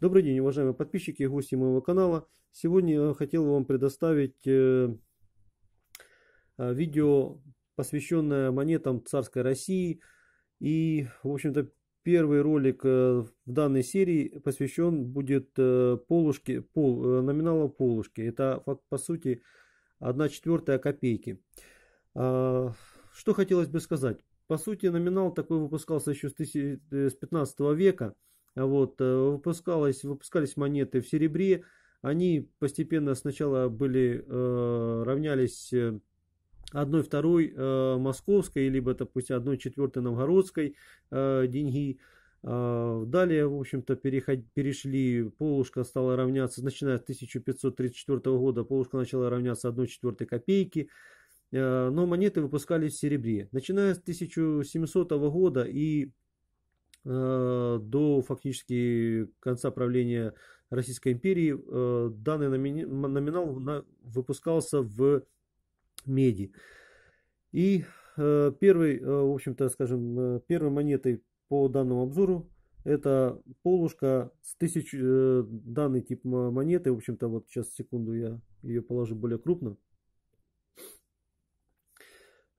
Добрый день, уважаемые подписчики и гости моего канала. Сегодня я хотел вам предоставить э, э, видео, посвященное монетам царской России. И, в общем-то, первый ролик э, в данной серии посвящен будет полушке, пол, номиналу полушки. Это, по сути, 1 четвертая копейки. А, что хотелось бы сказать. По сути, номинал такой выпускался еще с 15 века. Вот, э, выпускалось, выпускались монеты в серебре, они постепенно сначала были, э, равнялись э, одной второй московской, либо, допустим, одной четвертой новгородской деньги. А далее, в общем-то, перешли, полушка стала равняться, начиная с 1534 года, полушка начала равняться одной четвертой копейки, но монеты выпускались в серебре. Начиная с 1700 года и Э, до фактически конца правления Российской империи э, данный номинал выпускался в меди. И э, первый, в общем-то, скажем, первой монетой по данному обзору это полушка с тысяч данный тип монеты. В общем-то, вот сейчас секунду я ее положу более крупно.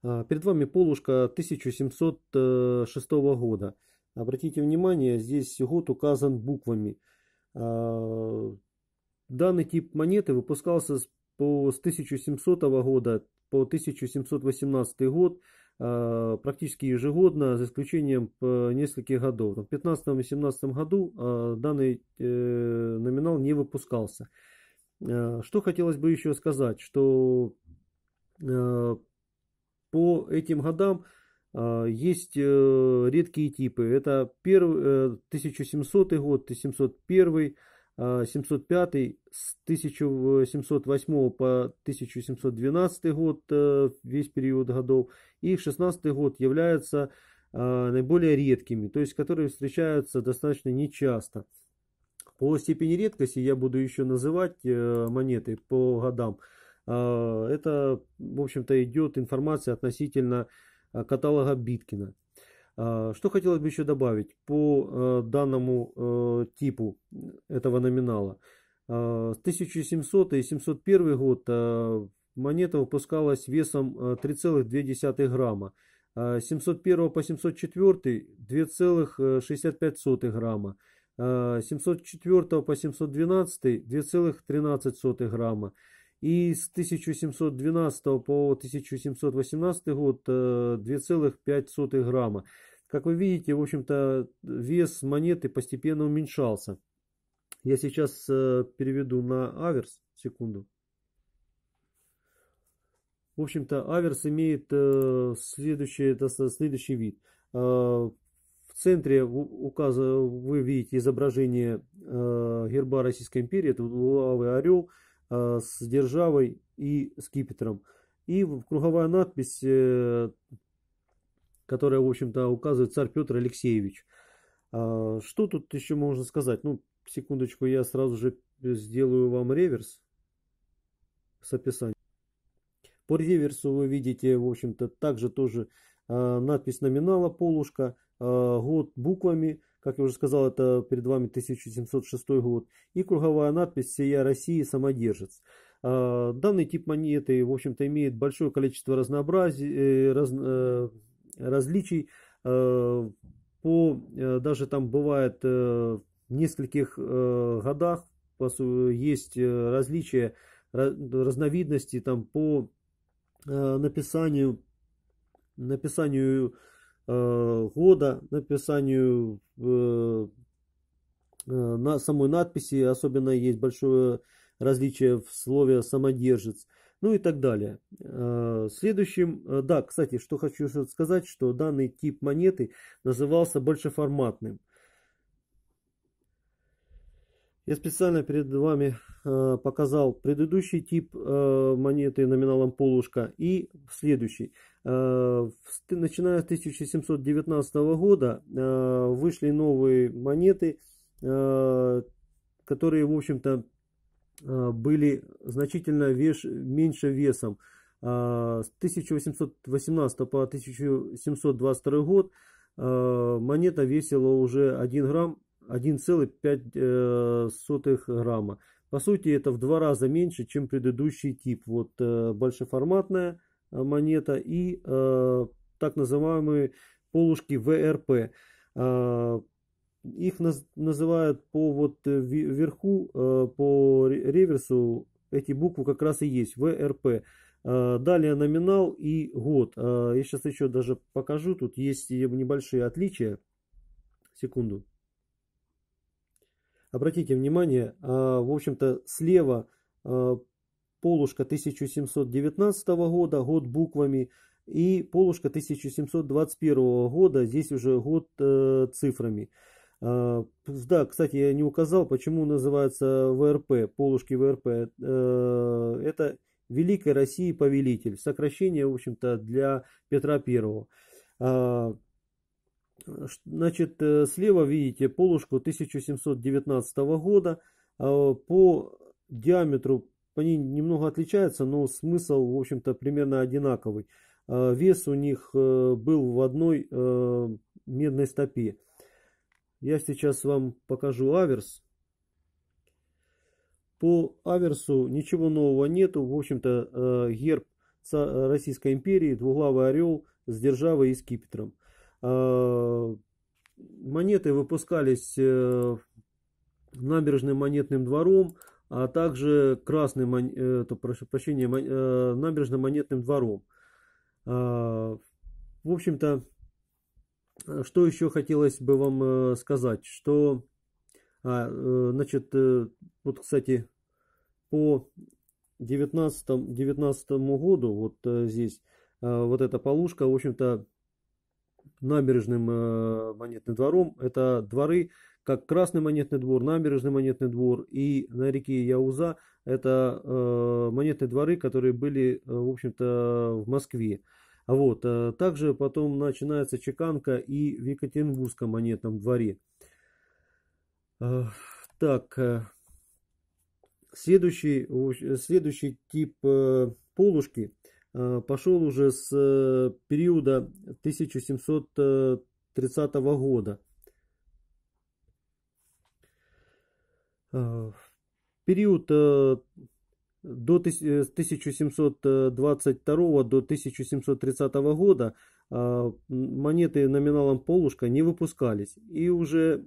А, перед вами полушка 1706 года. Обратите внимание, здесь год указан буквами. А, данный тип монеты выпускался с, по, с 1700 года по 1718 год а, практически ежегодно, за исключением э, нескольких годов. В 2015-2017 году а, данный э, номинал не выпускался. Что хотелось бы еще сказать, что э, по этим годам Э, есть э, редкие типы. Это 1700 э, год, 1701, 705, с 1708 по 1712 год, весь период годов. И 16 год являются наиболее редкими, то есть которые встречаются достаточно нечасто. По степени редкости я буду еще называть монеты по годам. Это, в общем-то, идет информация относительно Э, каталога Биткина. А, что хотелось бы еще добавить по э, данному э, типу этого номинала. А, с 1700 и 701 год монета выпускалась весом 3,2 грамма. 701 а, по 704 2,65 грамма. 704 по 712 2,13 грамма и с 1712 по 1718 год 2,5 э, грамма. Как вы видите, в общем-то, вес монеты постепенно уменьшался. Я сейчас э, переведу на аверс, секунду. В общем-то, аверс имеет э, следующий, следующий вид. В центре указа вы видите изображение герба Российской империи, это лавый орел, Э, с державой и скипетром. И круговая надпись, э, которая, в общем-то, указывает царь Петр Алексеевич. А, что тут еще можно сказать? Ну, секундочку, я сразу же сделаю вам реверс с описанием. По реверсу вы видите, в общем-то, также тоже а, надпись номинала полушка, а, год буквами, как я уже сказал, это перед вами 1706 год. И круговая надпись «Сия России самодержец». А, данный тип монеты, в общем-то, имеет большое количество разнообразий, э, раз, э, различий. А, по, э, даже там бывает в нескольких годах есть различия, разновидности там по написанию написанию Э, года написанию э, э, на самой надписи, особенно есть большое различие в слове самодержец, ну и так далее. Следующим, да, кстати, что хочу сказать, что данный тип монеты назывался большеформатным. Я специально перед вами э, показал предыдущий тип э, монеты номиналом полушка и следующий. Э, в, начиная с 1719 года э, вышли новые монеты, э, которые, в общем-то, э, были значительно веш, меньше весом. Э, с 1818 по 1722 год э, монета весила уже 1 грамм 1,5 э, грамма. По сути, это в два раза меньше, чем предыдущий тип. Вот э, большеформатная э, монета и так называемые полушки ВРП. А, их называют по вот верху, по реверсу, эти буквы как раз и есть, ВРП. А, далее номинал и год. А, я сейчас еще даже покажу, тут есть небольшие отличия. Секунду. Обратите внимание, а, в общем-то, слева а, полушка 1719 года, год буквами, и полушка 1721 года, здесь уже год э, цифрами. А, да, кстати, я не указал, почему называется ВРП, полушки ВРП. Э, это Великой России Повелитель, сокращение, в общем-то, для Петра Первого. Значит, э, слева видите полушку 1719 года. А, по диаметру они немного отличаются, но смысл, в общем-то, примерно одинаковый. А, вес у них э, был в одной э, медной стопе. Я сейчас вам покажу аверс. По аверсу ничего нового нету. В общем-то, герб Российской империи, двуглавый орел с державой и скипетром. Э, монеты выпускались э, набережным монетным двором, а также красным, мон... Э, это, прошу прощения, набережным монетным двором. В общем-то, что еще хотелось бы вам сказать, что, а, значит, вот, кстати, по 19, 19 году вот здесь вот эта полушка, в общем-то, набережным э, монетным двором. Это дворы, как Красный монетный двор, Набережный монетный двор и на реке Яуза. Это э, монетные дворы, которые были, э, в общем-то, в Москве. А вот, э, также потом начинается чеканка и в Екатеринбургском монетном дворе. Э, так, э, следующий, следующий тип э, полушки – Э, пошел уже с э, периода 1730 э, года. период до 1722 до 1730 года монеты номиналом полушка не выпускались. И уже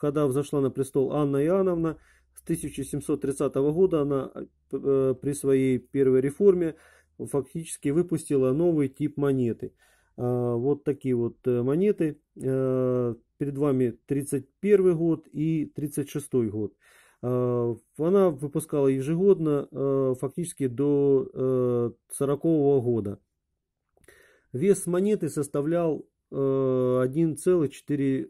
когда взошла на престол Анна Иоанновна, с 1730 года она при своей первой реформе фактически выпустила новый тип монеты. А, вот такие вот э, монеты. Э, перед вами 31 год и 36 год. А, она выпускала ежегодно э, фактически до 40 года. Вес монеты составлял 1,4,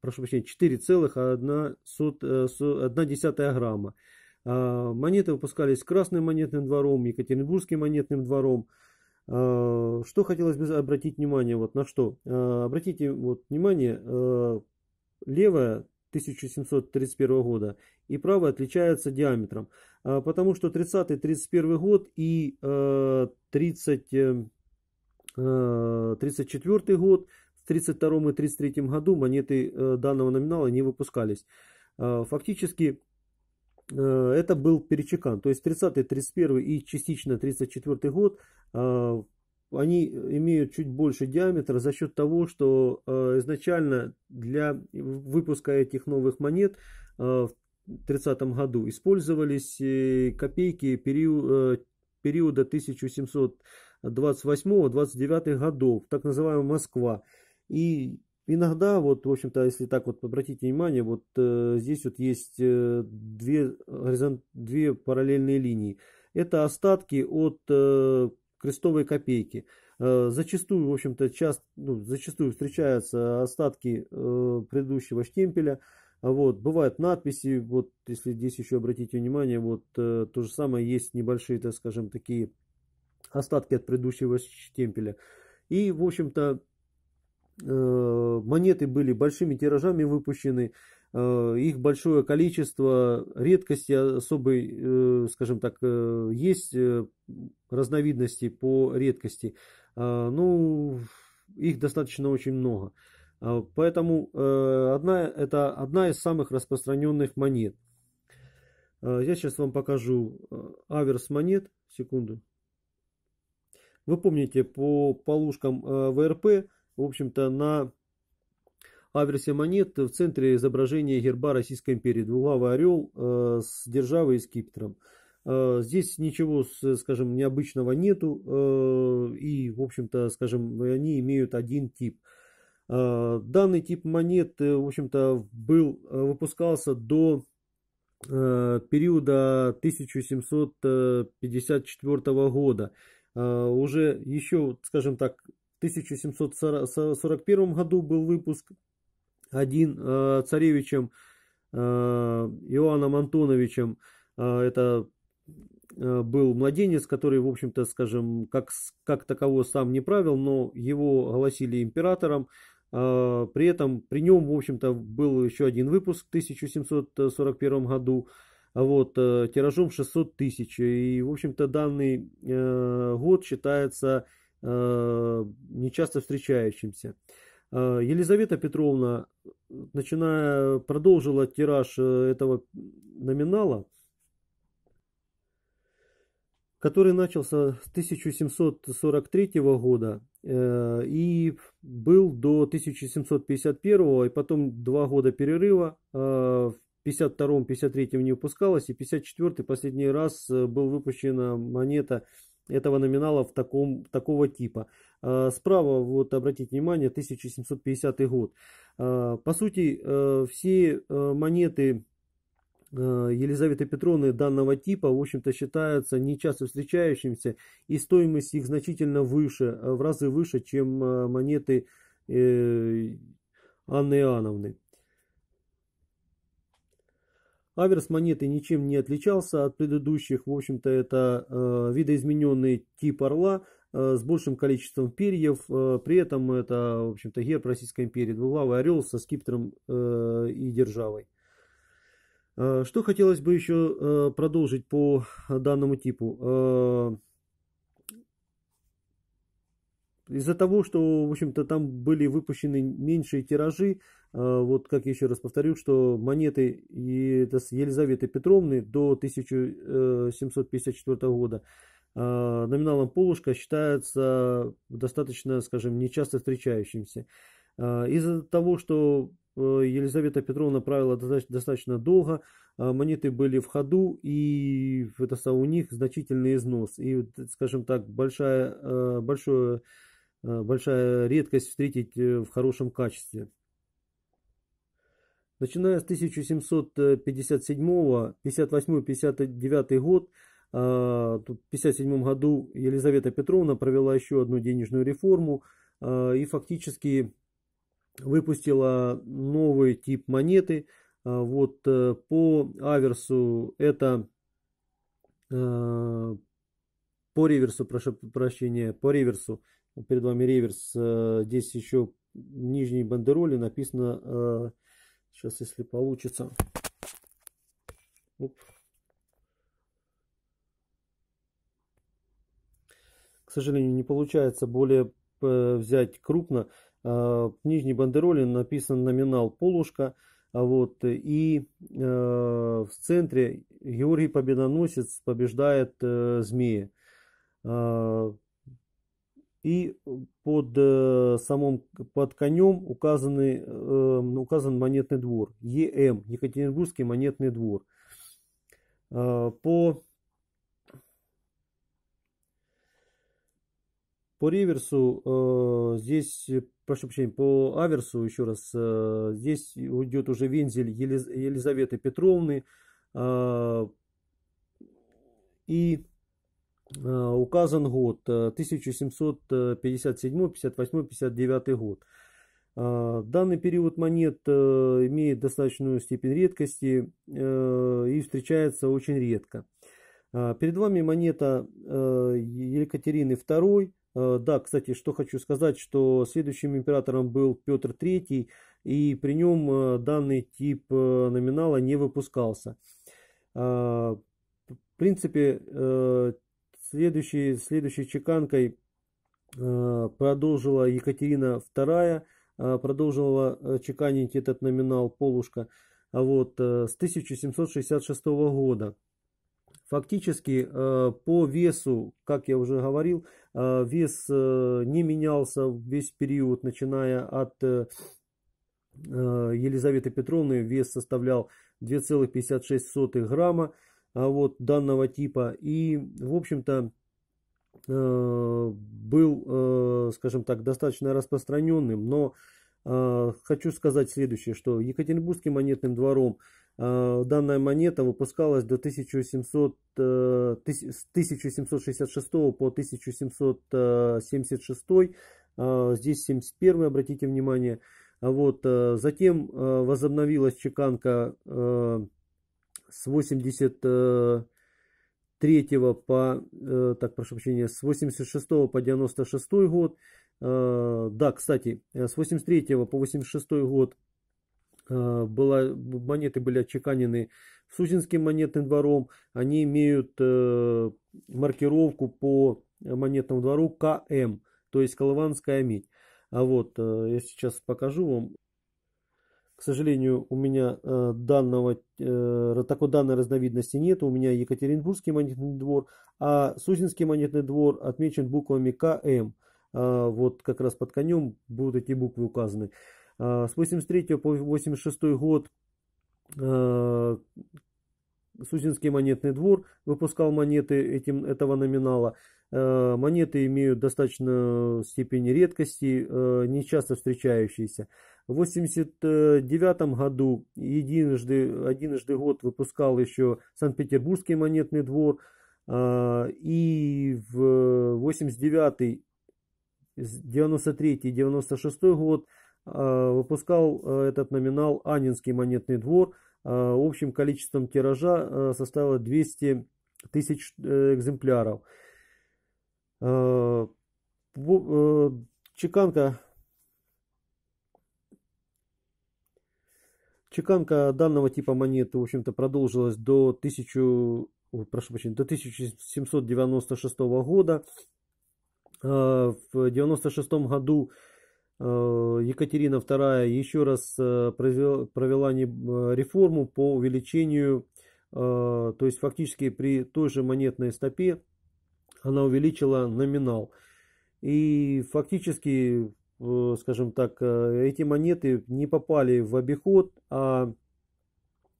прошу прощения, 4,1 грамма. А, монеты выпускались Красным монетным двором, Екатеринбургским монетным двором. А, что хотелось бы обратить внимание, вот на что? А, обратите вот внимание, левая 1731 года и правая отличается диаметром, потому что 30-31 год и 30, 34 э, год в 32 и 33 году монеты э, данного номинала не выпускались. Фактически Э, это был перечекан. То есть 30 31 и частично 34 год э, они имеют чуть больше диаметра за счет того, что э, изначально для выпуска этих новых монет в 30 году использовались копейки периода 1728-29 годов, так называемая Москва. И Иногда, вот, в общем-то, если так вот обратите внимание, вот э, здесь вот есть э, две, горизонт, две параллельные линии. Это остатки от э, крестовой копейки. Э, зачастую, в общем-то, часто, ну, зачастую встречаются остатки э, предыдущего штемпеля. Вот, бывают надписи, вот, если здесь еще обратите внимание, вот, э, то же самое есть небольшие, так скажем, такие остатки от предыдущего штемпеля. И, в общем-то, Э, монеты были большими тиражами выпущены, э, их большое количество, редкости особой, э, скажем так, есть разновидности по редкости. Ну, их достаточно очень много. Поэтому одна, это одна из самых распространенных монет. Я сейчас вам покажу аверс монет. Секунду. Вы помните, по полушкам ВРП в общем-то, на аверсе монет в центре изображение герба Российской империи. Двуглавый орел э, с державой и скипетром. Э, здесь ничего, скажем, необычного нету. Э, и, в общем-то, скажем, они имеют один тип. Э, данный тип монет, э, в общем-то, был, э, выпускался до периода 1754 года. Уже еще, скажем так, 1741 году был выпуск один э, царевичем э, Иоанном Антоновичем. Э, это был младенец, который, в общем-то, скажем, как, как таково сам не правил, но его огласили императором. При этом при нем, в общем-то, был еще один выпуск в 1741 году, вот, тиражом 600 тысяч. И, в общем-то, данный год считается Э, нечасто встречающимся. Э, Елизавета Петровна, начиная, продолжила тираж э, этого номинала, который начался с 1743 года и был до 1751 и потом два года перерыва. В 52-53 не выпускалась и 54 последний раз был выпущена монета этого номинала в таком, такого типа. А, справа, вот обратите внимание, 1750 год. А, по сути, э, все э, монеты э, Елизаветы Петровны данного типа, в общем-то, считаются нечасто встречающимися и стоимость их значительно выше, в разы выше, чем монеты Анны Иоанновны. Аверс монеты ничем не отличался от предыдущих. В общем-то, это э, видоизмененный тип орла э, с большим количеством перьев. Э, при этом это, в общем-то, герб Российской империи. Двуглавый орел со скипетром э, и державой. Э, что хотелось бы еще э, продолжить по данному типу? Э, из-за того, что, в общем-то, там были выпущены меньшие тиражи, э, вот как еще раз повторю, что монеты Елизаветы Петровны до 1754 года э, номиналом полушка считается достаточно, скажем, нечасто встречающимся. Э, из-за того, что Елизавета Петровна правила достаточно долго, монеты были в ходу, и это, у них значительный износ. И, скажем так, большая, большое Э, большая редкость встретить э, в хорошем качестве. Начиная с 1757, 58, 59 год, а, в 57 году Елизавета Петровна провела еще одну денежную реформу а, и фактически выпустила новый тип монеты. А, вот э, по аверсу это по реверсу, прошу прощения, по реверсу перед вами реверс. Э, здесь еще в нижней бандероле написано, сейчас э, если получится. Оп. К сожалению, не получается более э, взять крупно. В нижней бандероле написан номинал полушка. А вот, и в центре Георгий Победоносец побеждает Змея и э, под э, самым под конем указаны, э, эм, указан монетный двор ЕМ Екатеринбургский монетный двор э, по по реверсу э, здесь прошу прощения по аверсу еще раз э, здесь идет уже вензель Елиз, Елизаветы Петровны э, и указан год 1757, 58, 59 год. Данный период монет имеет достаточную степень редкости и встречается очень редко. Перед вами монета э, Екатерины II. Э, да, кстати, что хочу сказать, что следующим императором был Петр III, и при нем э, данный тип номинала не выпускался. В принципе, Следующей, следующей чеканкой э, продолжила Екатерина II, э, продолжила э, чеканить этот номинал полушка вот, с 1766 года. Фактически по весу, как я уже говорил, вес не менялся весь период, начиная от Елизаветы Петровны. Вес составлял 2,56 грамма. А, вот данного типа. И, в общем-то, а, был, а, скажем так, достаточно распространенным, но хочу сказать следующее, что Екатеринбургским монетным двором данная монета выпускалась до 1700, 1766 э, по 1776, здесь 71, обратите внимание, вот, э, затем э, возобновилась чеканка с 83 по, э, так, прошу прощения, с 86 по 96 год. Э, да, кстати, э, с 83 по 86 год была, монеты были отчеканены Сузинским монетным двором. Они имеют маркировку по монетному двору КМ, эм, то есть Колыванская медь. А вот я сейчас покажу вам к сожалению, у меня э, данного, э, такой данной разновидности нет. У меня Екатеринбургский монетный двор, а Сузинский монетный двор отмечен буквами КМ. А, вот как раз под конем будут эти буквы указаны. А, с 83 по 86 год э, Сузинский монетный двор выпускал монеты этим, этого номинала. Э, монеты имеют достаточно степени редкости, э, не часто встречающиеся. В 1989 году единожды, единожды год выпускал еще Санкт-Петербургский монетный двор. Э, и в 89 93-96 год выпускал этот номинал Анинский монетный двор – Э, общим количеством тиража э, составило 200 тысяч э, экземпляров. Чеканка Чеканка данного типа монеты, в общем-то, продолжилась до 1000, прошу прощения, до 1796 года. В 1996 году Э, Екатерина II еще раз э, провела э, реформу по увеличению, то есть фактически при той же монетной стопе она увеличила номинал. И фактически, скажем так, эти монеты не попали в обиход, а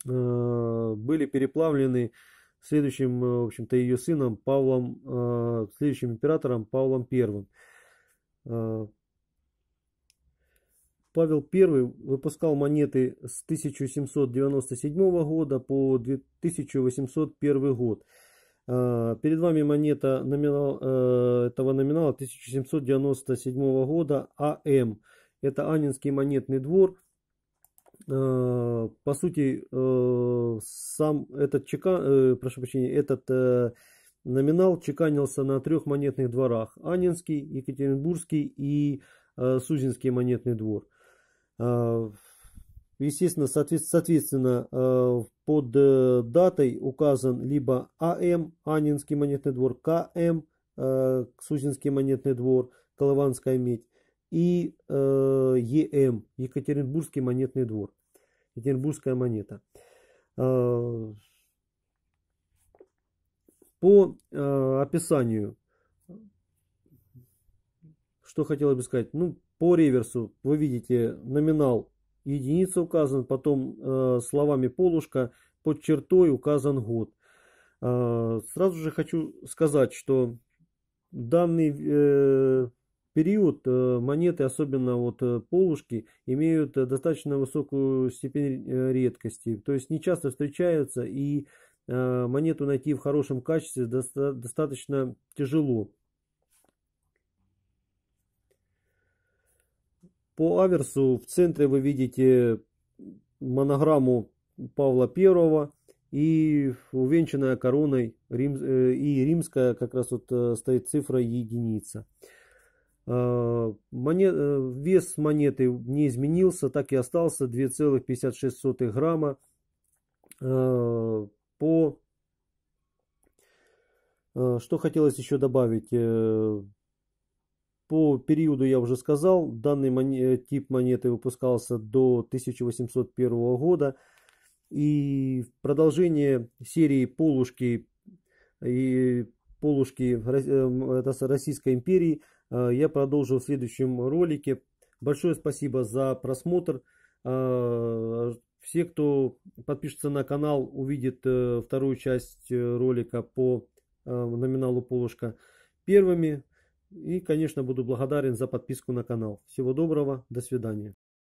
были переплавлены следующим, в общем-то, ее сыном Павлом, следующим императором Павлом I. Павел I выпускал монеты с 1797 года по 1801 год. А, перед вами монета номинал, э, этого номинала 1797 года АМ. Это Анинский монетный двор. А, по сути, э, сам этот чека, э, прошу прощения, этот номинал чеканился на трех монетных дворах. Анинский, Екатеринбургский и Сузинский монетный двор. Э, естественно, соответственно, э, под э, датой указан либо АМ, Анинский монетный двор, КМ, Сузинский монетный двор, Колыванская медь и ЕМ, Екатеринбургский монетный двор, Екатеринбургская монета. По описанию, что хотела бы сказать, ну, по реверсу вы видите номинал единица указан, потом э, словами полушка под чертой указан год. Э, сразу же хочу сказать, что данный э, период э, монеты, особенно вот э, полушки, имеют э, достаточно высокую степень э, редкости. То есть не часто встречаются и э, монету найти в хорошем качестве доста достаточно тяжело. По аверсу в центре вы видите монограмму Павла I и увенчанная короной Рим, э, и римская как раз вот э, стоит цифра единица. Э, Монет, вес монеты не изменился, так и остался 2,56 грамма по что хотелось еще добавить? По периоду я уже сказал, данный монет, э, тип монеты выпускался до 1801 года. И продолжение серии полушки и полушки э, э, Российской империи я продолжу в следующем ролике. Большое спасибо за просмотр. Все, кто подпишется на канал, увидит вторую часть ролика по номиналу полушка первыми. И, конечно, буду благодарен за подписку на канал. Всего доброго, до свидания.